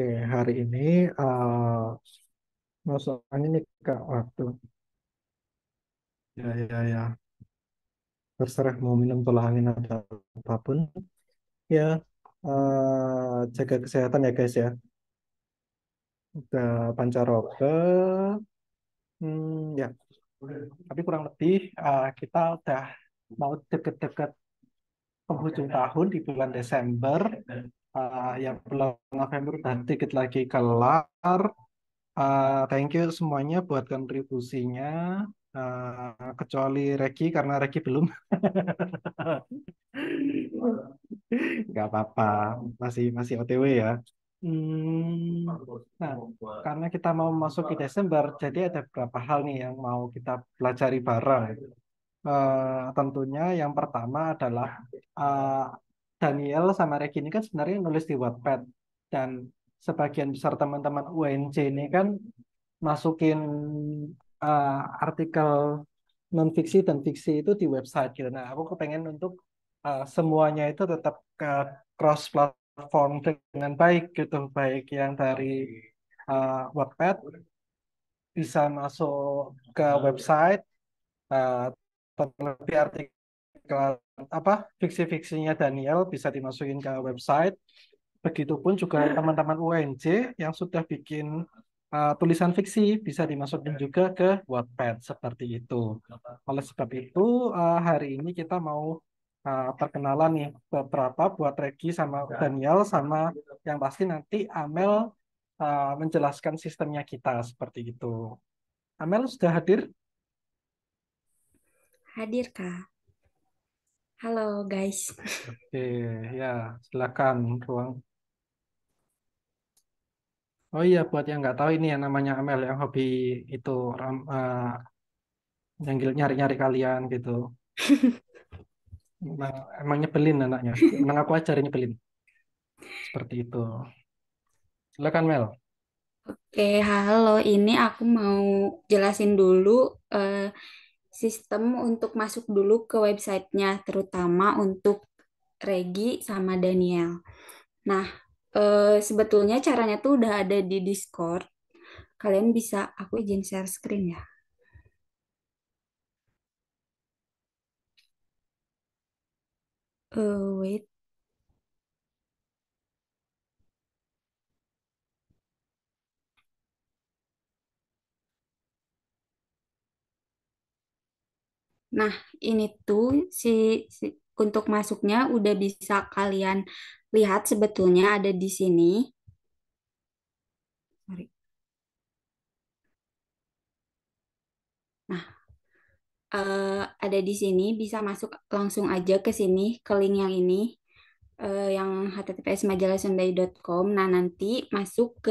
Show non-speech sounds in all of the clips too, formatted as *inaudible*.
Oke, hari ini uh, masalahnya nih Kak waktu. Ya, ya, ya. Terserah mau minum tolak angin atau apapun. Ya, uh, jaga kesehatan ya guys ya. Udah pancaroba. Hmm, ya. Tapi kurang lebih uh, kita udah mau deket-deket penghujung tahun di bulan Desember uh, ya bulan November dan dikit lagi kelar. Uh, thank you semuanya buat kontribusinya. Uh, kecuali Reki karena Reki belum. *laughs* Gak apa-apa, masih masih OTW ya. Hmm, nah, karena kita mau masuk ke Desember, jadi ada beberapa hal nih yang mau kita pelajari bareng. Uh, tentunya yang pertama adalah uh, Daniel sama Regi ini kan sebenarnya nulis di Wattpad dan sebagian besar teman-teman UNJ ini kan masukin uh, artikel non fiksi dan fiksi itu di website gitu. Nah, aku kepengen untuk uh, semuanya itu tetap ke cross platform dengan baik gitu, baik yang dari uh, Wattpad bisa masuk ke ah, iya. website uh, terlebih artikel apa fiksi-fiksinya Daniel bisa dimasukin ke website. Begitupun juga hmm. teman-teman UNJ yang sudah bikin uh, tulisan fiksi bisa dimasukin juga ke Wattpad seperti itu. Oleh sebab itu uh, hari ini kita mau uh, perkenalan nih beberapa buat Regi sama ya. Daniel sama yang pasti nanti Amel uh, menjelaskan sistemnya kita seperti itu. Amel sudah hadir? Hadir kak. Halo guys. Oke, ya silakan ruang. Oh iya, buat yang nggak tahu ini ya namanya ML yang hobi itu uh, yang nyari-nyari kalian gitu. *laughs* emang, emang nyebelin anaknya. Emang aku ajarin nyebelin. Seperti itu. Silakan Mel. Oke, halo. Ini aku mau jelasin dulu. Uh, sistem untuk masuk dulu ke websitenya, terutama untuk Regi sama Daniel. Nah, e, sebetulnya caranya tuh udah ada di Discord. Kalian bisa, aku izin share screen ya. Uh, wait. Nah, ini tuh si, si untuk masuknya udah bisa kalian lihat sebetulnya ada di sini. Nah, uh, ada di sini bisa masuk langsung aja ke sini ke link yang ini uh, yang https majalahsunday.com. Nah, nanti masuk ke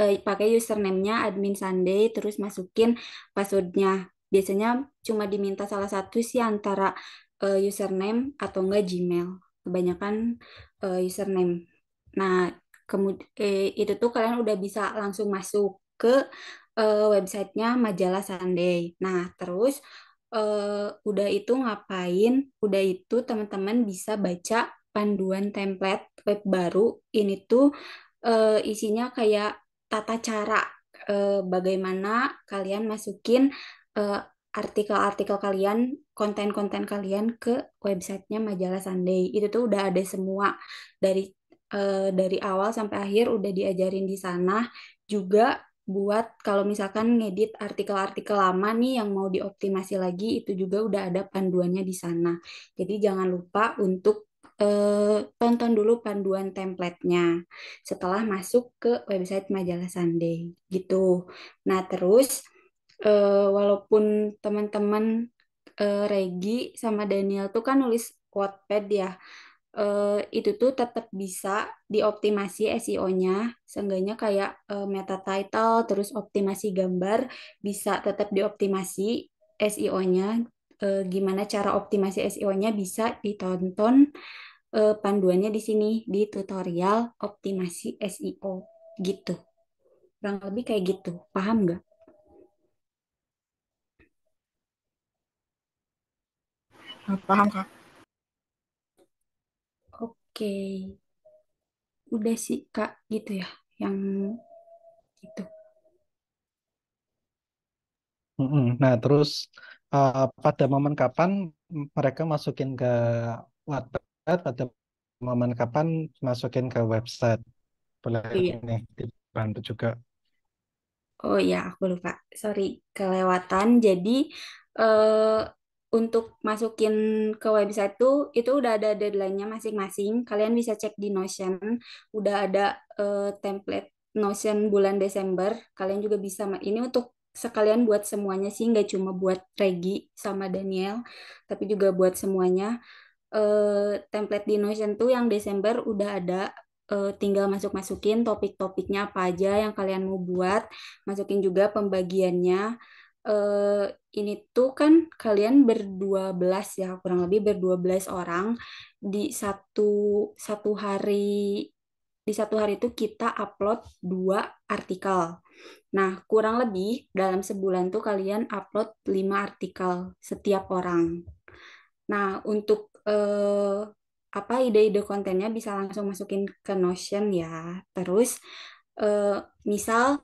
eh, pakai username-nya admin Sunday terus masukin passwordnya biasanya cuma diminta salah satu sih antara uh, username atau enggak Gmail kebanyakan uh, username nah kemud eh, itu tuh kalian udah bisa langsung masuk ke uh, websitenya majalah Sunday nah terus uh, udah itu ngapain udah itu teman-teman bisa baca panduan template web baru ini tuh uh, isinya kayak tata cara bagaimana kalian masukin Eh, artikel-artikel uh, kalian, konten-konten kalian ke websitenya majalah Sunday. Itu tuh udah ada semua dari uh, dari awal sampai akhir udah diajarin di sana. Juga buat kalau misalkan ngedit artikel-artikel lama nih yang mau dioptimasi lagi itu juga udah ada panduannya di sana. Jadi jangan lupa untuk eh, tonton dulu panduan templatenya setelah masuk ke website majalah Sunday gitu. Nah terus uh, walaupun teman-teman uh, Regi sama Daniel tuh kan nulis Wattpad ya, uh, itu tuh tetap bisa dioptimasi SEO-nya, seenggaknya kayak uh, meta title, terus optimasi gambar, bisa tetap dioptimasi SEO-nya, uh, gimana cara optimasi SEO-nya bisa ditonton uh, panduannya di sini, di tutorial optimasi SEO, gitu. Kurang lebih kayak gitu, paham nggak? Paham, Kak. Oke. Udah sih, Kak, gitu ya. Yang itu. Nah, terus uh, pada momen kapan mereka masukin ke Wattpad, pada momen kapan masukin ke website? Boleh iya. ini dibantu juga. Oh ya aku lupa. Sorry, kelewatan. Jadi, uh, untuk masukin ke website tuh itu udah ada deadline-nya masing-masing. Kalian bisa cek di Notion, udah ada uh, template Notion bulan Desember. Kalian juga bisa ini untuk sekalian buat semuanya sih, nggak cuma buat Regi sama Daniel, tapi juga buat semuanya. Uh, template di Notion tuh yang Desember udah ada uh, tinggal masuk-masukin topik-topiknya apa aja yang kalian mau buat, masukin juga pembagiannya uh, ini tuh kan kalian berdua belas ya kurang lebih berdua belas orang di satu satu hari di satu hari itu kita upload dua artikel. Nah, kurang lebih dalam sebulan tuh kalian upload lima artikel setiap orang. Nah, untuk eh, apa ide-ide kontennya bisa langsung masukin ke Notion ya. Terus eh, misal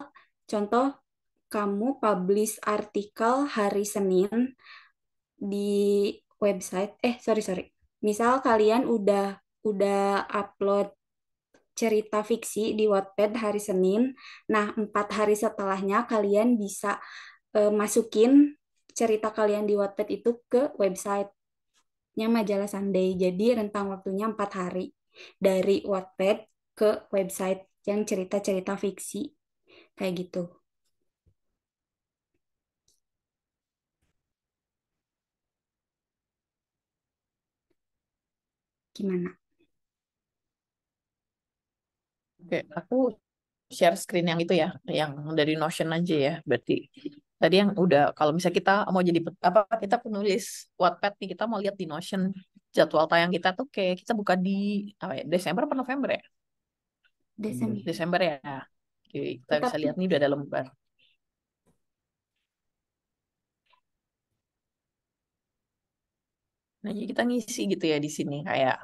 contoh kamu publish artikel hari Senin di website eh sorry sorry misal kalian udah udah upload cerita fiksi di Wattpad hari Senin nah empat hari setelahnya kalian bisa uh, masukin cerita kalian di Wattpad itu ke website-nya majalah Sunday jadi rentang waktunya empat hari dari Wattpad ke website yang cerita-cerita fiksi kayak gitu gimana? Oke, aku share screen yang itu ya, yang dari Notion aja ya. Berarti tadi yang udah kalau misalnya kita mau jadi apa kita penulis Wattpad nih kita mau lihat di Notion jadwal tayang kita tuh kayak kita buka di apa ya Desember atau November ya? Desember. Desember ya. Oke, kita kita bisa lihat nih udah ada lembar. Nah, jadi kita ngisi gitu ya di sini kayak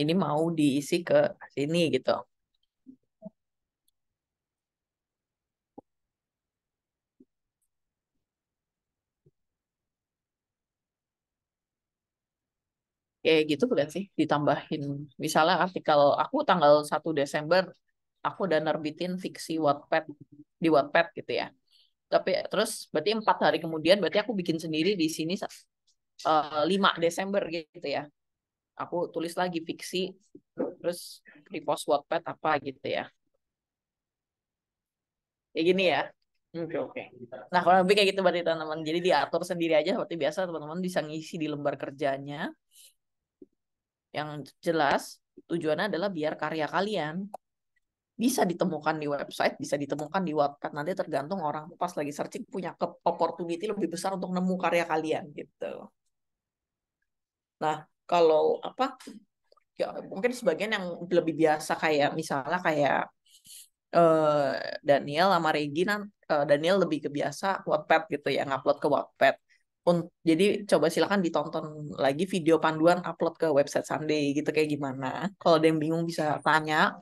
ini mau diisi ke sini gitu. kayak gitu bukan sih ditambahin misalnya artikel aku tanggal 1 Desember aku udah nerbitin fiksi Wattpad di Wattpad gitu ya tapi terus berarti empat hari kemudian berarti aku bikin sendiri di sini Eh, lima 5 Desember gitu ya aku tulis lagi fiksi terus repost Wattpad apa gitu ya kayak gini ya oke okay, oke okay. nah kalau lebih kayak gitu berarti teman-teman jadi diatur sendiri aja seperti biasa teman-teman bisa ngisi di lembar kerjanya yang jelas tujuannya adalah biar karya kalian bisa ditemukan di website, bisa ditemukan di Wattpad. Nanti tergantung orang pas lagi searching punya opportunity lebih besar untuk nemu karya kalian gitu. Nah, kalau apa ya mungkin sebagian yang lebih biasa kayak misalnya kayak uh, Daniel sama Regina uh, eh, Daniel lebih kebiasa Wattpad gitu ya ngupload ke Wattpad jadi coba silakan ditonton lagi video panduan upload ke website Sunday gitu kayak gimana. Kalau ada yang bingung bisa tanya.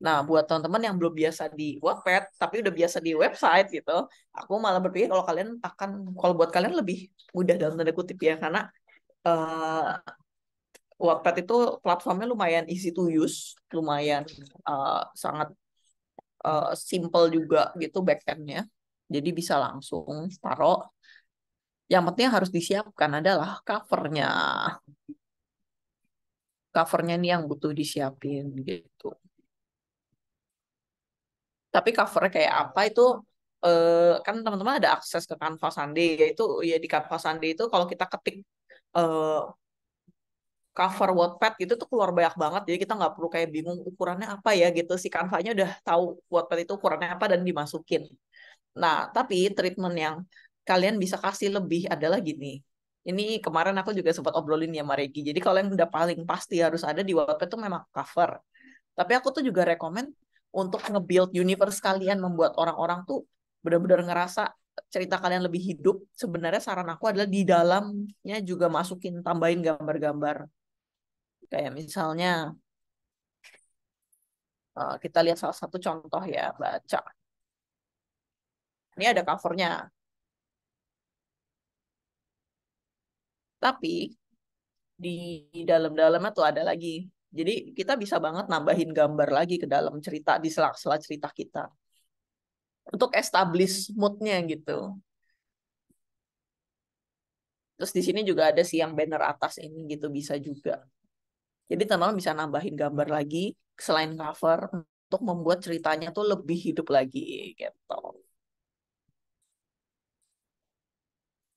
Nah, buat teman-teman yang belum biasa di Wattpad tapi udah biasa di website gitu, aku malah berpikir kalau kalian akan kalau buat kalian lebih mudah dalam tanda kutip ya karena uh, Wattpad itu platformnya lumayan easy to use, lumayan uh, sangat uh, simple juga gitu backendnya. Jadi bisa langsung taruh. Yang penting harus disiapkan adalah covernya. Covernya ini yang butuh disiapin gitu. Tapi cover kayak apa itu kan teman-teman ada akses ke kanvas Sunday yaitu ya di kanvas Sunday itu kalau kita ketik uh, cover Wattpad gitu tuh keluar banyak banget jadi kita nggak perlu kayak bingung ukurannya apa ya gitu si kanvanya udah tahu Wattpad itu ukurannya apa dan dimasukin nah tapi treatment yang kalian bisa kasih lebih adalah gini ini kemarin aku juga sempat obrolin ya Maregi jadi kalau yang udah paling pasti harus ada di Wattpad itu memang cover tapi aku tuh juga rekomen untuk nge-build universe kalian membuat orang-orang tuh benar-benar ngerasa cerita kalian lebih hidup, sebenarnya saran aku adalah di dalamnya juga masukin tambahin gambar-gambar. Kayak misalnya eh, kita lihat salah satu contoh ya, baca. Ini ada covernya. Tapi di dalam-dalamnya tuh ada lagi. Jadi kita bisa banget nambahin gambar lagi ke dalam cerita di sela-sela cerita kita untuk establish moodnya gitu. Terus di sini juga ada sih yang banner atas ini gitu bisa juga. Jadi teman-teman bisa nambahin gambar lagi selain cover untuk membuat ceritanya tuh lebih hidup lagi gitu.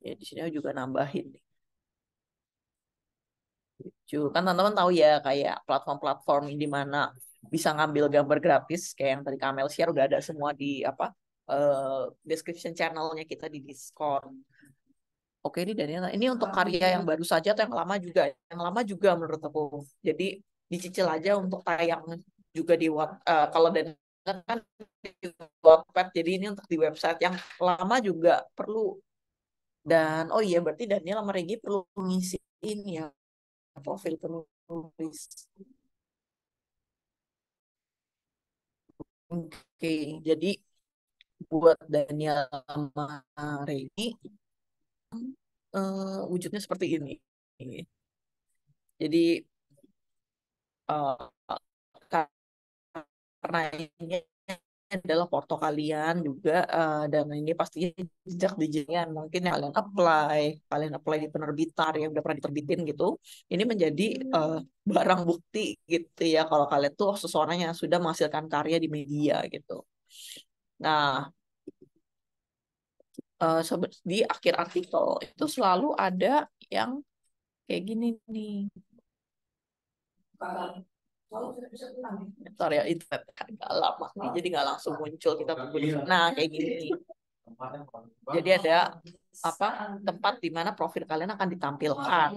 Ya di sini juga nambahin nih. Kan teman-teman tahu ya kayak platform-platform di mana bisa ngambil gambar gratis kayak yang tadi Kamel share udah ada semua di apa uh, description channelnya kita di Discord. Oke ini daniel nah, ini untuk karya yang baru saja atau yang lama juga? Yang lama juga menurut aku. Jadi dicicil aja untuk tayang juga di uh, kalau dan kan di Wattpad, jadi ini untuk di website yang lama juga perlu. Dan oh iya berarti Daniela Regi perlu mengisi ini ya profil penulis. Oke, jadi buat Daniel sama Reni uh, wujudnya seperti ini. Jadi uh, ini adalah porto kalian juga uh, dan ini pastinya jejak digitalnya mungkin yang kalian apply kalian apply di penerbitan yang udah pernah diterbitin gitu ini menjadi uh, barang bukti gitu ya kalau kalian tuh seseorang yang sudah menghasilkan karya di media gitu nah uh, di akhir artikel itu selalu ada yang kayak gini nih Ntar ya, ya itu agak kan lama nih, jadi nggak langsung muncul kita tunggu. Iya. Nah kayak gini. Jadi ada apa tempat di mana profil kalian akan ditampilkan.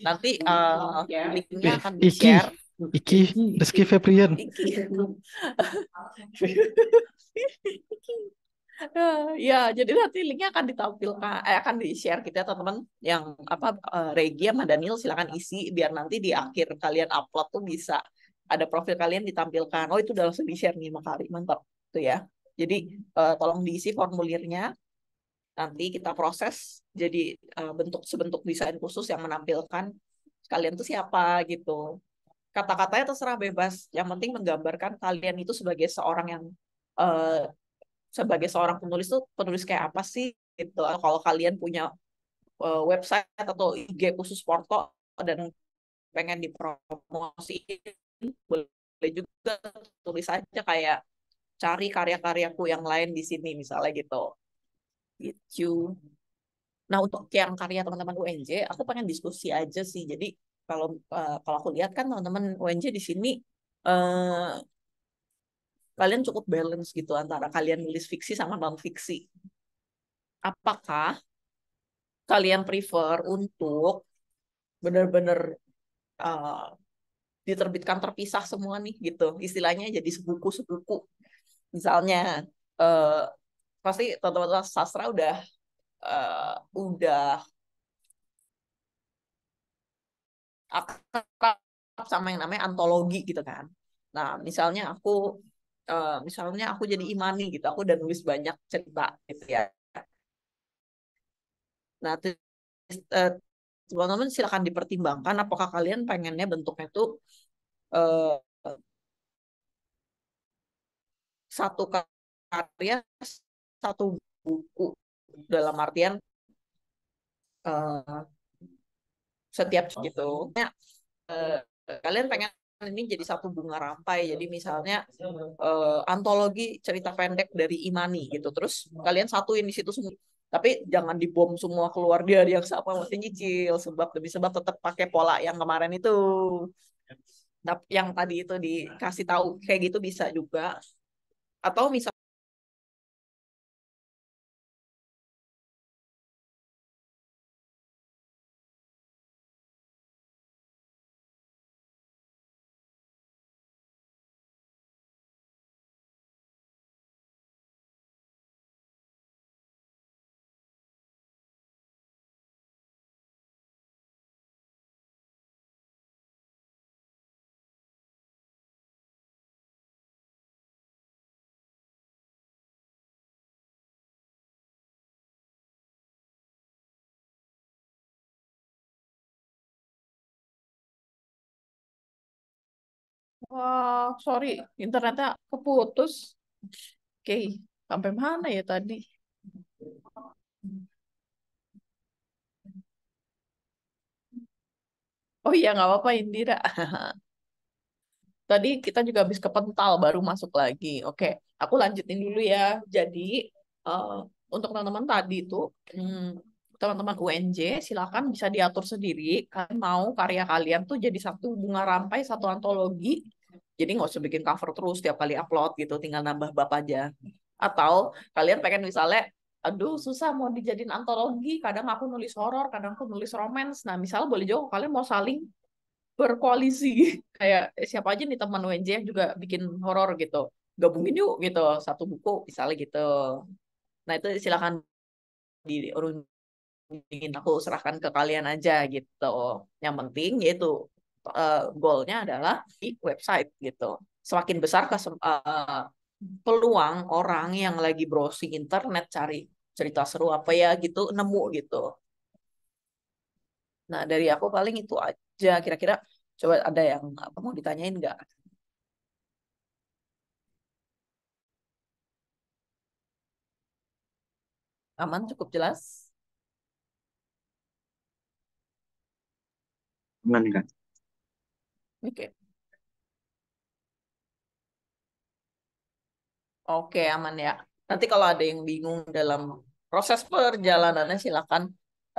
Nanti uh, linknya akan di share. Iki, Rizky Febrian. Iki. *laughs* ya, jadi nanti linknya akan ditampilkan, eh, akan di share gitu ya teman-teman. Yang apa uh, Regi sama Daniel silakan isi biar nanti di akhir kalian upload tuh bisa ada profil kalian ditampilkan oh itu udah langsung di share nih Makari. mantap tuh ya jadi uh, tolong diisi formulirnya nanti kita proses jadi uh, bentuk sebentuk desain khusus yang menampilkan kalian tuh siapa gitu kata-katanya terserah bebas yang penting menggambarkan kalian itu sebagai seorang yang uh, sebagai seorang penulis tuh penulis kayak apa sih gitu kalau kalian punya uh, website atau IG khusus Porto dan pengen dipromosi boleh juga tulis aja kayak cari karya-karyaku yang lain di sini misalnya gitu gitu nah untuk yang karya teman-teman UNJ aku pengen diskusi aja sih jadi kalau uh, kalau aku lihat kan teman-teman UNJ di sini uh, kalian cukup balance gitu antara kalian nulis fiksi sama non fiksi apakah kalian prefer untuk benar-benar uh, diterbitkan terpisah semua nih gitu istilahnya jadi sebuku sebuku misalnya uh, pasti teman-teman sastra udah uh, udah akrab sama yang namanya antologi gitu kan nah misalnya aku uh, misalnya aku jadi imani gitu aku udah nulis banyak cerita gitu ya nah teman-teman silakan dipertimbangkan apakah kalian pengennya bentuknya itu Eh, satu karya satu buku dalam artian eh, setiap gitu eh, kalian pengen ini jadi satu bunga rampai jadi misalnya eh, antologi cerita pendek dari Imani gitu terus kalian satuin di situ semua tapi jangan dibom semua keluar dia yang siapa mesti nyicil sebab demi sebab tetap pakai pola yang kemarin itu yang tadi itu dikasih tahu kayak gitu bisa juga atau misalnya Wah, sorry, internetnya keputus. Oke, okay. sampai mana ya tadi? Oh iya, nggak apa-apa Indira. *laughs* tadi kita juga habis kepental baru masuk lagi. Oke, aku lanjutin dulu ya. Jadi uh, untuk hmm, teman-teman tadi itu, teman-teman hmm, UNJ silakan bisa diatur sendiri. Kalian mau karya kalian tuh jadi satu bunga rampai, satu antologi jadi nggak usah bikin cover terus setiap kali upload gitu, tinggal nambah bab aja. Atau kalian pengen misalnya aduh susah mau dijadiin antologi kadang aku nulis horor kadang aku nulis romance nah misalnya boleh juga kalian mau saling berkoalisi *laughs* kayak eh, siapa aja nih teman WNJ yang juga bikin horor gitu gabungin yuk gitu satu buku misalnya gitu nah itu silahkan diurungin aku serahkan ke kalian aja gitu yang penting yaitu uh, goalnya adalah di website gitu. Semakin besar ke uh, eh, peluang orang yang lagi browsing internet cari cerita seru apa ya gitu nemu gitu. Nah dari aku paling itu aja kira-kira coba ada yang apa mau ditanyain nggak? Aman cukup jelas? Aman kan? Oke. Oke, aman ya. Nanti kalau ada yang bingung dalam proses perjalanannya silakan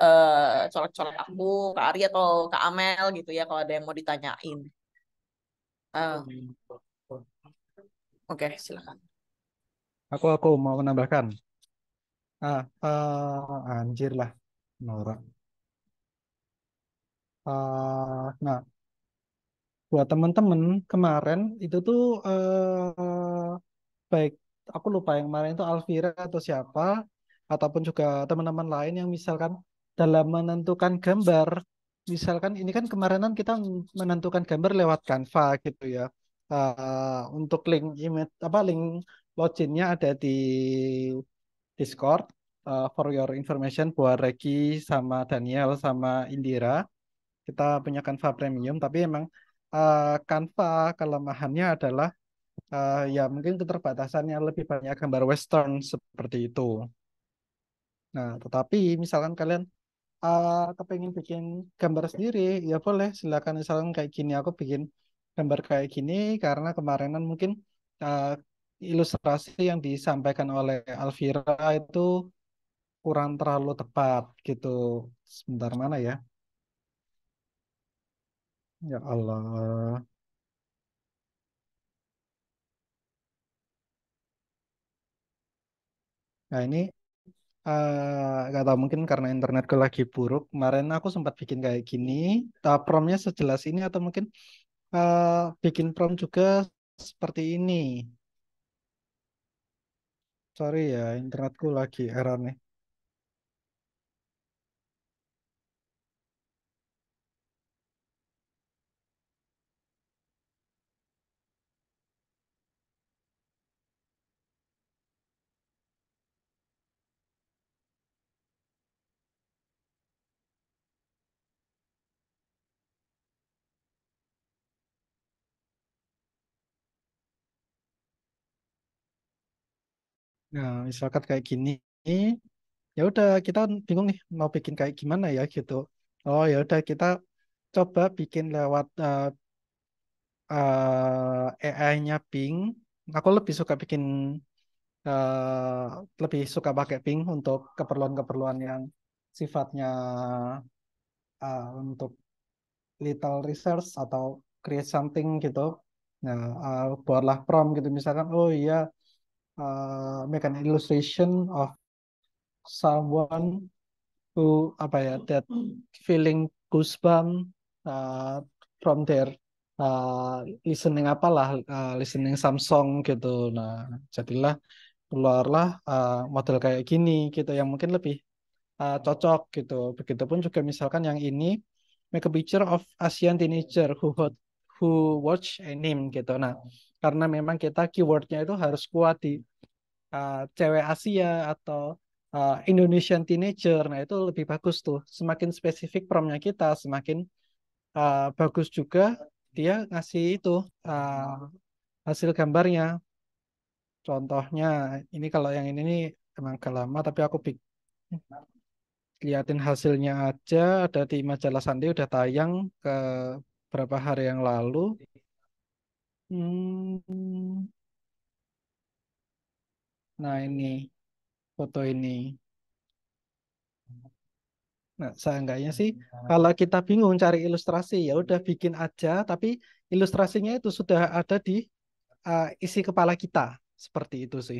eh, colok-colok aku, Kak Arya atau Kak Amel gitu ya kalau ada yang mau ditanyain. Uh. Oke, okay, silakan. Aku aku mau menambahkan. Ah, uh, anjir lah, Nora. Uh, nah, buat temen-temen kemarin itu tuh eh, baik aku lupa yang kemarin itu Alvira atau siapa ataupun juga teman-teman lain yang misalkan dalam menentukan gambar misalkan ini kan kemarinan kita menentukan gambar lewat Canva gitu ya uh, untuk link image apa link loginnya ada di Discord uh, for your information buat Reki sama Daniel sama Indira kita punya Canva Premium tapi emang uh, kelemahannya adalah uh, ya mungkin keterbatasannya lebih banyak gambar western seperti itu. Nah, tetapi misalkan kalian uh, eh, kepengen bikin gambar sendiri, ya boleh silakan misalkan kayak gini aku bikin gambar kayak gini karena kemarinan mungkin uh, ilustrasi yang disampaikan oleh Alvira itu kurang terlalu tepat gitu. Sebentar mana ya? Ya Allah. Nah ini uh, nggak tahu mungkin karena internetku lagi buruk. Kemarin aku sempat bikin kayak gini. Ta- eh, promnya sejelas ini atau mungkin uh, bikin prom juga seperti ini. Sorry ya, internetku lagi error nih. Nah, misalkan kayak gini, ya udah kita bingung nih mau bikin kayak gimana ya gitu. Oh ya udah kita coba bikin lewat uh, eh, uh, eh, AI-nya Bing Aku lebih suka bikin uh, lebih suka pakai Bing untuk keperluan-keperluan yang sifatnya uh, untuk little research atau create something gitu. Nah, uh, buatlah prompt gitu misalkan, oh iya Uh, make an illustration of someone who apa ya that feeling goosebump uh, from their uh, listening apalah uh, listening Samsung gitu nah jadilah keluarlah uh, model kayak gini gitu yang mungkin lebih uh, cocok gitu begitupun juga misalkan yang ini make a picture of Asian teenager who who watch anime gitu nah karena memang kita keywordnya itu harus kuat di uh, cewek Asia atau uh, Indonesian teenager. Nah, itu lebih bagus tuh. Semakin spesifik promnya kita, semakin uh, bagus juga dia ngasih itu uh, hasil gambarnya. Contohnya ini kalau yang ini nih emang gak lama tapi aku pik liatin hasilnya aja ada di majalah Sandi udah tayang ke berapa hari yang lalu. Hmm, Nah, ini foto ini. Nah, seenggaknya sih nah. kalau kita bingung cari ilustrasi ya udah bikin aja tapi ilustrasinya itu sudah ada di uh, isi kepala kita seperti itu sih.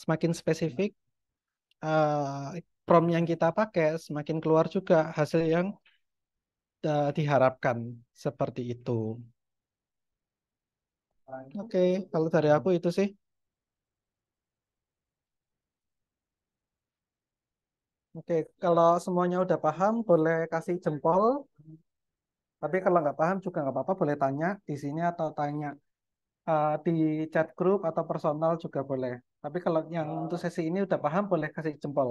Semakin spesifik uh, eh, prom yang kita pakai semakin keluar juga hasil yang uh, diharapkan seperti itu. Nah, Oke, okay, kalau dari aku itu sih. Oke, kalau semuanya udah paham, boleh kasih jempol. Tapi kalau nggak paham juga nggak apa-apa, boleh tanya di sini atau tanya uh, di chat group atau personal juga boleh. Tapi kalau yang untuk sesi ini udah paham, boleh kasih jempol.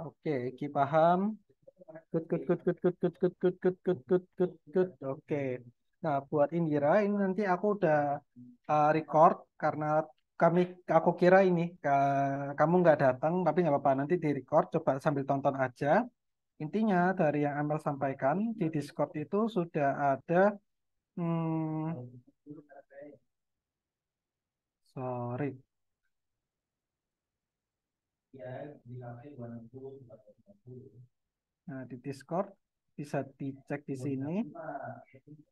Oke, Ki paham. Good, good, good, good, good, good, good, good, good, good, good, good, good. Oke. Nah, buat Indira ini nanti aku udah uh, record karena kami aku kira ini kamu nggak datang tapi nggak apa-apa nanti di record coba sambil tonton aja intinya dari yang Amel sampaikan di Discord itu sudah ada hmm, sorry nah di Discord bisa dicek di sini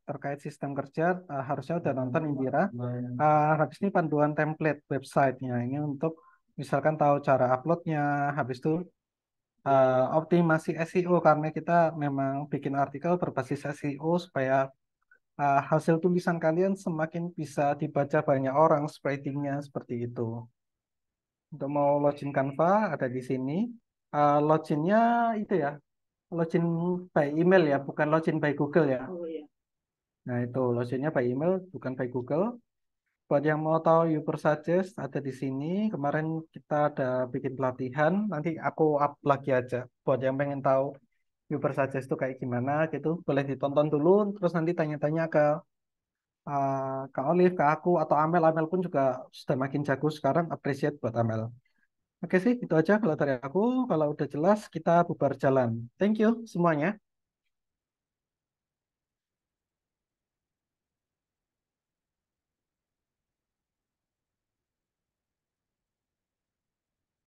terkait sistem kerja uh, harusnya udah nonton Indira. Uh, habis ini panduan template websitenya ini untuk misalkan tahu cara uploadnya, habis itu uh, optimasi SEO karena kita memang bikin artikel berbasis SEO supaya uh, hasil tulisan kalian semakin bisa dibaca banyak orang spreadingnya seperti itu. Untuk mau login Canva ada di sini. Uh, loginnya itu ya login by email ya, bukan login by Google ya. Oh, iya. Nah itu loginnya by email, bukan by Google. Buat yang mau tahu Uber suggest ada di sini. Kemarin kita ada bikin pelatihan, nanti aku up lagi aja. Buat yang pengen tahu Uber suggest itu kayak gimana gitu, boleh ditonton dulu, terus nanti tanya-tanya ke uh, ke Olive, ke aku atau Amel. Amel pun juga sudah makin jago sekarang, appreciate buat Amel. Oke sih, itu aja kalau dari aku. Kalau udah jelas, kita bubar jalan. Thank you semuanya.